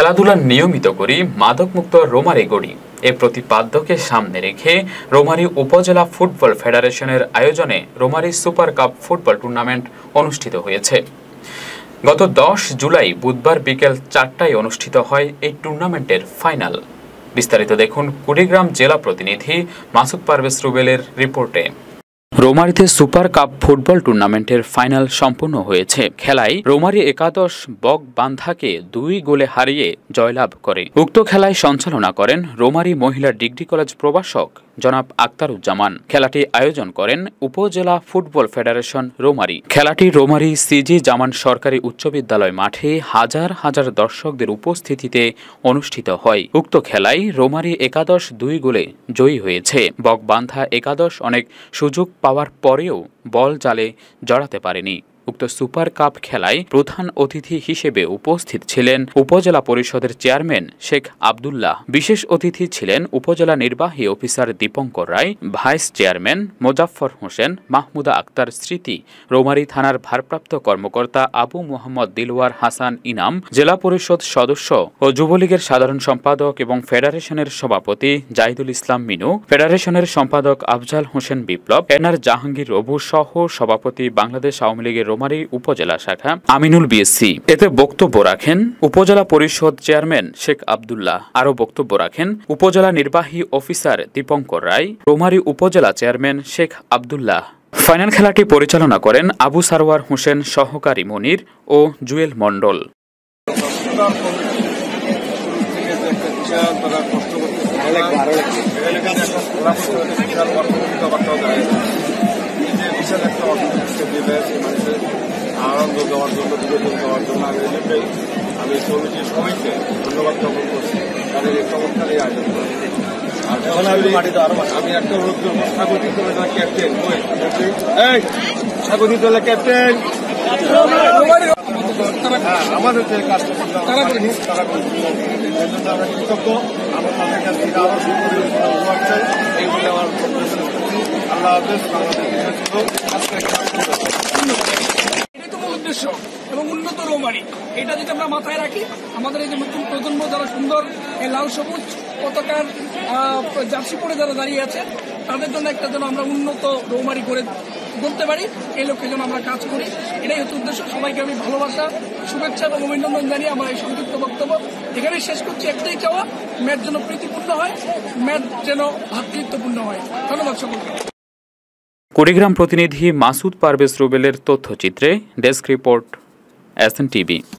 খেলাধুলা নিয়মিত করি মাদকমুক্ত রোমারি গড়ি এ প্রতিপাদ্যকে সামনে রেখে রোমারি উপজেলা ফুটবল ফেডারেশনের আয়োজনে Rowmari super cup football tournament অনুষ্ঠিত হয়েছে গত দশ জুলাই বুধবার বিকেল চারটায় অনুষ্ঠিত হয় এই টুর্নামেন্টের ফাইনাল বিস্তারিত দেখুন কুড়িগ্রাম জেলা প্রতিনিধি মাসুদ পারভেস রুবেলের রিপোর্টে রোমারিতে সুপার কাপ ফুটবল টুর্নামেন্টের ফাইনাল সম্পন্ন হয়েছে খেলায় রোমারি একাদশ বক বান্ধাকে দুই গোলে হারিয়ে জয়লাভ করে উক্ত খেলায় সঞ্চালনা করেন রোমারি মহিলা ডিগ্রি কলেজ প্রবাসক জনাব আক্তারুজ্জামান খেলাটি আয়োজন করেন উপজেলা ফুটবল ফেডারেশন রোমারি খেলাটি রোমারি সিজি জামান সরকারি উচ্চ বিদ্যালয় মাঠে হাজার হাজার দর্শকদের উপস্থিতিতে অনুষ্ঠিত হয় উক্ত খেলায় রোমারি একাদশ দুই গোলে জয়ী হয়েছে বকবান্ধা একাদশ অনেক সুযোগ পাওয়ার পরেও বল জালে জড়াতে পারেনি উক্ত সুপার কাপ খেলায় প্রধান অতিথি হিসেবে উপস্থিত ছিলেন উপজেলা পরিষদের চেয়ারম্যান শেখ আবদুল্লাহ বিশেষ অতিথি ছিলেন উপজেলা নির্বাহী officer Dipankar Roy vice chairman Mozaffar Hossain Mahmuda Akter Smriti Rowmari থানার ভারপ্রাপ্ত কর্মকর্তা আবু মোহাম্মদ দিলওয়ার হাসান ইনাম জেলা পরিষদ সদস্য ও যুবলীগের সাধারণ সম্পাদক এবং ফেডারেশনের সভাপতি জাহিদুল ইসলাম মিনু ফেডারেশনের সম্পাদক আফজাল হোসেন বিপ্লব এনার জাহাঙ্গীর রবু সহ সভাপতি বাংলাদেশ আওয়ামী লীগের নীলফামারী উপজেলা শাখা আমিনুল বিএসসি এতে বক্তব্য রাখেন উপজেলা পরিষদ চেয়ারম্যান শেখ আবদুল্লাহ আরও বক্তব্য রাখেন উপজেলা নির্বাহী অফিসার দীপঙ্কর রায় রোমারি উপজেলা চেয়ারম্যান শেখ আবদুল্লাহ ফাইনাল খেলাটি পরিচালনা করেন আবু সারোয়ার হোসেন সহকারী মনির ও জুয়েল মন্ডল উদ্যোগ দেওয়ার জন্য বিনোদন দেওয়ার জন্য আমি এজন্যই আমি কমিটির সবাইকে ধন্যবাদ জ্ঞাপন করছি তাদের এই চমৎকার এই আয়োজন করে আমি একটা আমরা এই বলে আমার আল্লাহ পারি এটা যদি আমরা মাথায় রাখি আমাদের এই যে নতুন প্রজন্ম যারা সুন্দর লাল সবুজ পতাকার জার্সি পরে যারা দাঁড়িয়ে আছে তাদের জন্য একটা যেন আমরা উন্নত রৌমারি করে বলতে পারি এই লক্ষ্যে যেন আমরা কাজ করি এটাই হচ্ছে উদ্দেশ্য সবাইকে আমি ভালোবাসা শুভেচ্ছা এবং অভিনন্দন জানিয়ে আমার এই সংযুক্ত বক্তব্য এখানেই শেষ করছি একটাই চাওয়া ম্যাচ যেন প্রীতিপূর্ণ হয় ম্যাচ যেন ভাতৃত্বপূর্ণ হয় ধন্যবাদ সকলকে কুড়িগ্রাম প্রতিনিধি মাসুদ পারভেজ রুবেলের তথ্যচিত্রে ডেস্ক রিপোর্ট as